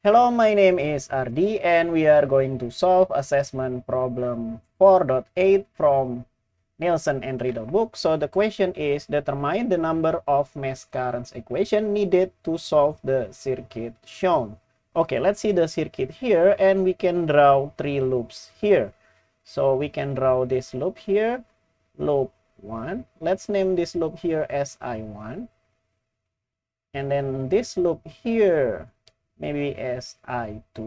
Hello, my name is RD and we are going to solve assessment problem 4.8 from Nielsen and Riddle book. So the question is determine the number of mesh currents equation needed to solve the circuit shown. Okay, let's see the circuit here and we can draw three loops here. So we can draw this loop here, loop 1. Let's name this loop here as I1. And then this loop here maybe si2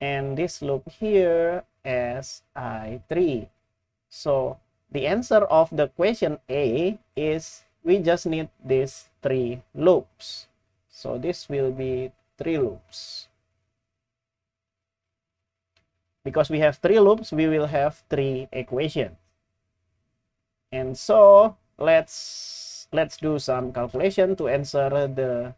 and this loop here si3 so the answer of the question a is we just need these three loops so this will be three loops because we have three loops we will have three equations and so let's let's do some calculation to answer the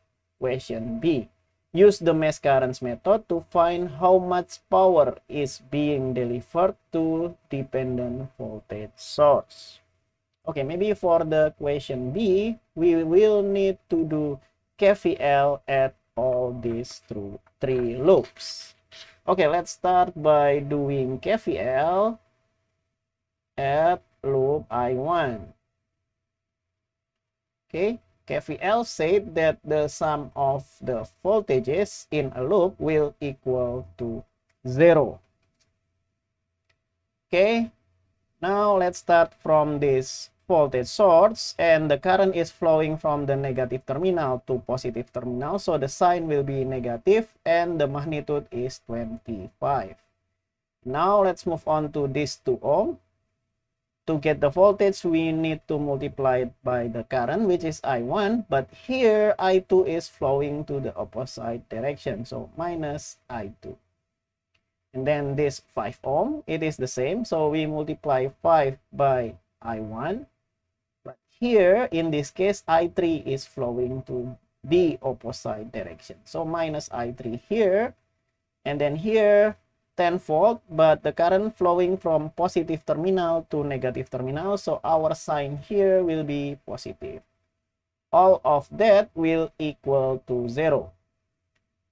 Question B. Use the mass currents method to find how much power is being delivered to dependent voltage source. Okay, maybe for the question B, we will need to do KVL at all these through three loops. Okay, let's start by doing KVL at loop I1. Okay, KVL said that the sum of the voltages in a loop will equal to 0. Okay, now let's start from this voltage source and the current is flowing from the negative terminal to positive terminal so the sign will be negative and the magnitude is 25. Now let's move on to this 2 ohm to get the voltage, we need to multiply it by the current, which is I1. But here, I2 is flowing to the opposite direction. So minus I2. And then this 5 ohm, it is the same. So we multiply 5 by I1. But here, in this case, I3 is flowing to the opposite direction. So minus I3 here. And then here, 10 volt but the current flowing from positive terminal to negative terminal so our sign here will be positive all of that will equal to 0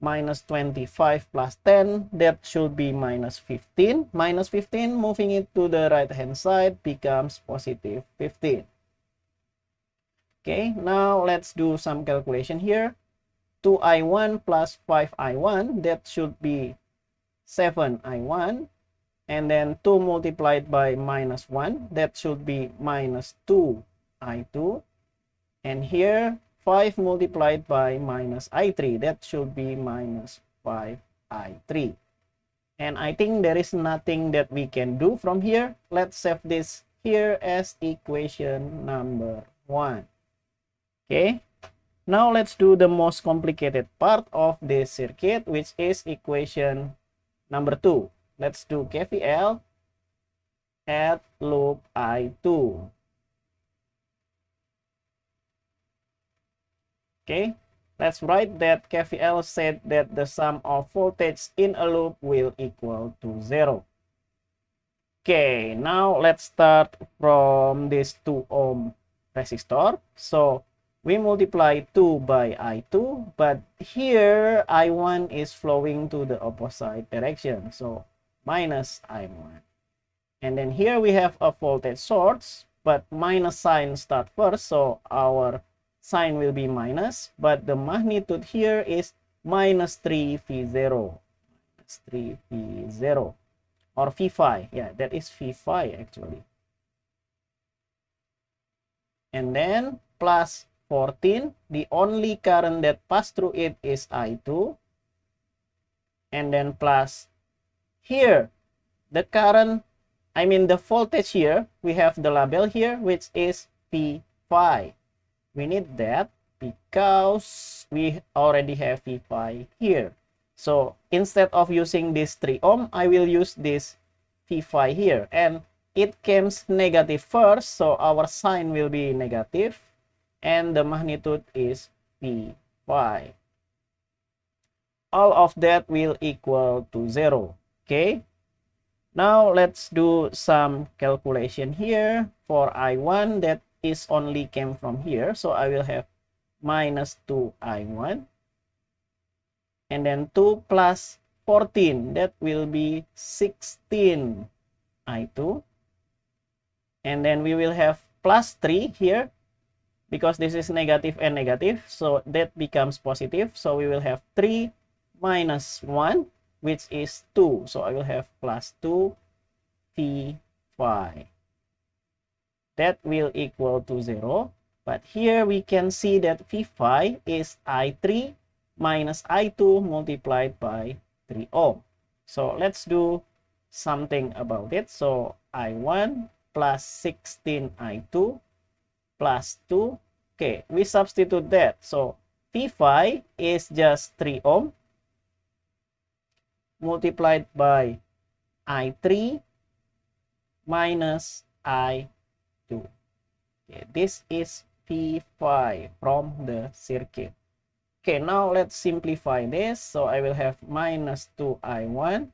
minus 25 plus 10 that should be minus 15 minus 15 moving it to the right hand side becomes positive 15 okay now let's do some calculation here 2i1 plus 5i1 that should be 7 I 1 and then 2 multiplied by minus 1 that should be minus 2 I 2 and here 5 multiplied by minus I 3 that should be minus 5 I 3 and I think there is nothing that we can do from here let's save this here as equation number 1 okay now let's do the most complicated part of this circuit which is equation Number two, let's do KVL at loop I2. Okay, let's write that KVL said that the sum of voltage in a loop will equal to zero. Okay, now let's start from this 2 ohm resistor. So we multiply 2 by I2, but here I1 is flowing to the opposite direction, so minus I1. And then here we have a voltage source, but minus sign start first, so our sign will be minus, but the magnitude here is minus 3 V0, minus 3 V0, or V phi, yeah, that is V phi actually. And then plus 14, the only current that passed through it is I2. And then plus here, the current, I mean the voltage here, we have the label here, which is V5. We need that because we already have V5 here. So instead of using this 3 ohm, I will use this V5 here. And it comes negative first, so our sign will be negative and the magnitude is py. All of that will equal to 0. Okay. Now let's do some calculation here for I1 that is only came from here. So I will have minus 2 I1 and then 2 plus 14 that will be 16 I2 and then we will have plus 3 here because this is negative and negative so that becomes positive so we will have 3 minus 1 which is 2 so I will have plus 2 phi that will equal to 0 but here we can see that v phi is i3 minus i2 multiplied by 3 ohm so let's do something about it so i1 plus 16 i2 plus 2K. We substitute that. So P5 is just 3 ohm multiplied by I3 minus I2. Okay, this is P5 from the circuit. Okay, now let's simplify this. So I will have minus 2I1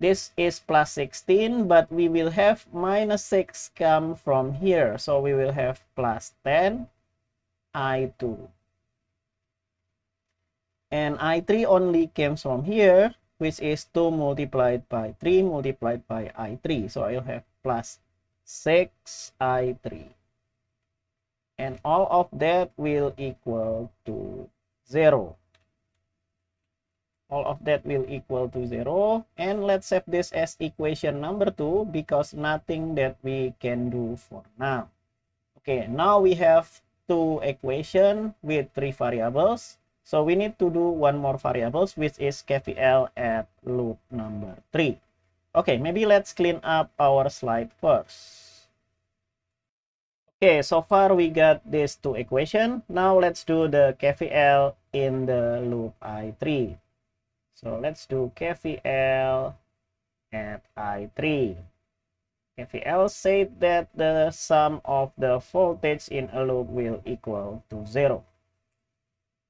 this is plus 16 but we will have minus 6 come from here so we will have plus 10 i2 and i3 only comes from here which is 2 multiplied by 3 multiplied by i3 so i'll have plus 6 i3 and all of that will equal to 0 all of that will equal to 0 and let's save this as equation number 2 because nothing that we can do for now okay now we have two equation with three variables so we need to do one more variables which is kvl at loop number 3 okay maybe let's clean up our slide first okay so far we got these two equation now let's do the kvl in the loop i3 so let's do KVL at I3. KVL said that the sum of the voltage in a loop will equal to 0.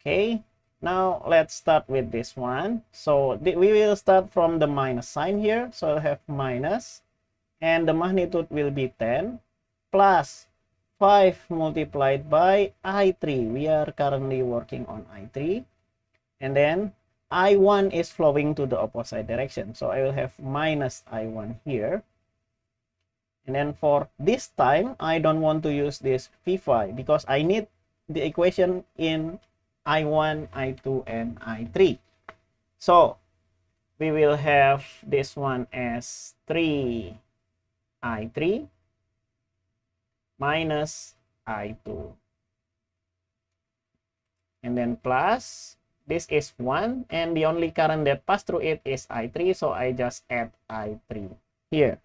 Okay, now let's start with this one. So we will start from the minus sign here. So i have minus and the magnitude will be 10 plus 5 multiplied by I3. We are currently working on I3 and then I1 is flowing to the opposite direction. So I will have minus I1 here. And then for this time, I don't want to use this phi because I need the equation in I1, I2, and I3. So we will have this one as 3 I3 minus I2. And then plus this is 1 and the only current that passed through it is I3 so I just add I3 here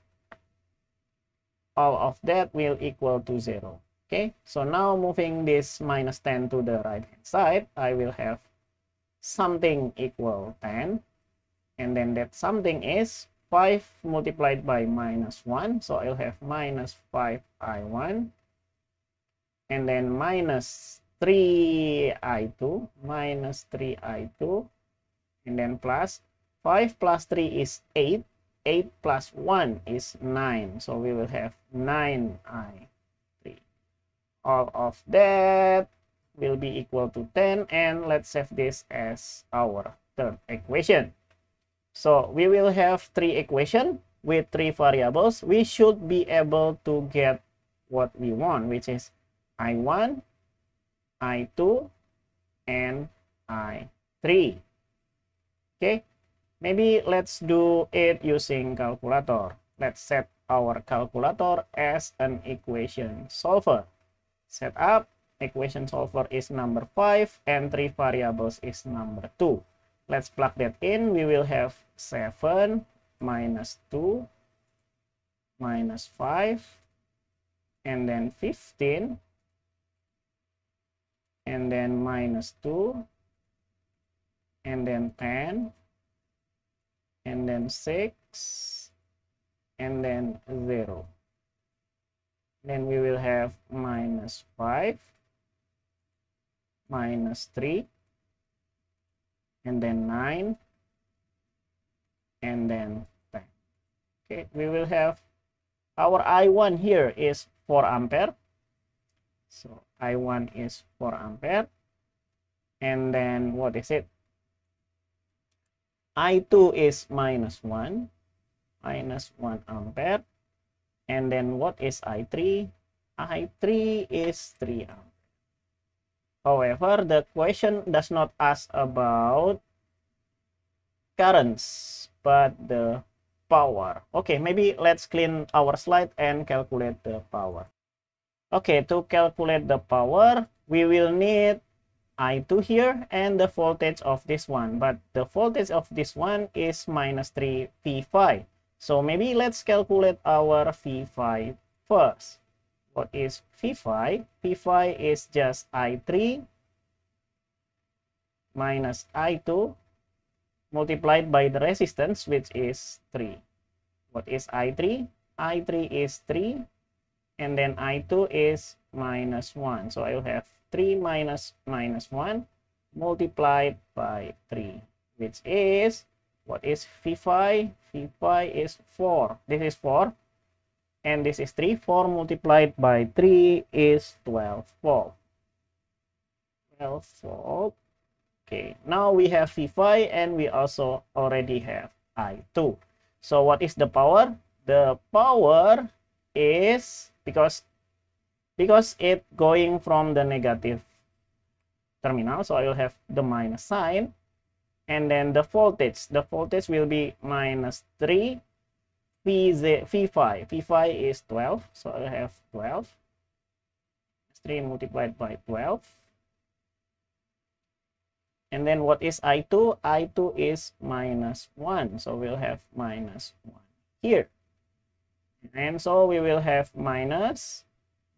all of that will equal to 0 okay so now moving this minus 10 to the right hand side I will have something equal 10 and then that something is 5 multiplied by minus 1 so I'll have minus 5 I1 and then minus 3 i 2 minus 3 i 2 and then plus 5 plus 3 is 8 8 plus 1 is 9 so we will have 9i 3 all of that will be equal to 10 and let's save this as our third equation so we will have three equation with three variables we should be able to get what we want which is i1 I2 and I3. Okay, maybe let's do it using calculator. Let's set our calculator as an equation solver. Set up equation solver is number 5 and 3 variables is number 2. Let's plug that in. We will have 7 minus 2 minus 5 and then 15 and then minus 2 and then 10 and then 6 and then 0 then we will have minus 5 minus 3 and then 9 and then 10 okay we will have our i1 here is 4 ampere so I1 is 4 ampere. And then what is it? I2 is minus 1, minus 1 ampere. And then what is I3? I3 is 3 ampere. However, the question does not ask about currents, but the power. Okay, maybe let's clean our slide and calculate the power. Okay, to calculate the power, we will need I2 here and the voltage of this one. But the voltage of this one is minus 3 V5. So maybe let's calculate our V5 first. What is V5? V5 is just I3 minus I2 multiplied by the resistance which is 3. What is I3? I3 is 3 and then i2 is minus 1 so i will have 3 minus minus 1 multiplied by 3 which is what is phi phi is 4 this is 4 and this is 3 4 multiplied by 3 is 12 12 fold okay now we have phi and we also already have i2 so what is the power the power is because because it going from the negative terminal so i will have the minus sign and then the voltage the voltage will be minus 3 vzv 5 v5 is 12 so i have 12 3 multiplied by 12 and then what is i2 i2 is minus 1 so we'll have minus 1 here and so we will have minus,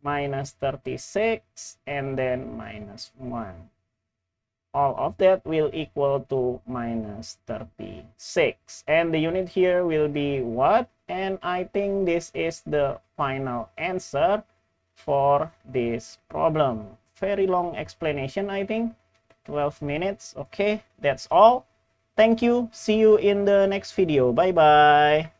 minus 36, and then minus 1. All of that will equal to minus 36. And the unit here will be what? And I think this is the final answer for this problem. Very long explanation, I think. 12 minutes. Okay, that's all. Thank you. See you in the next video. Bye-bye.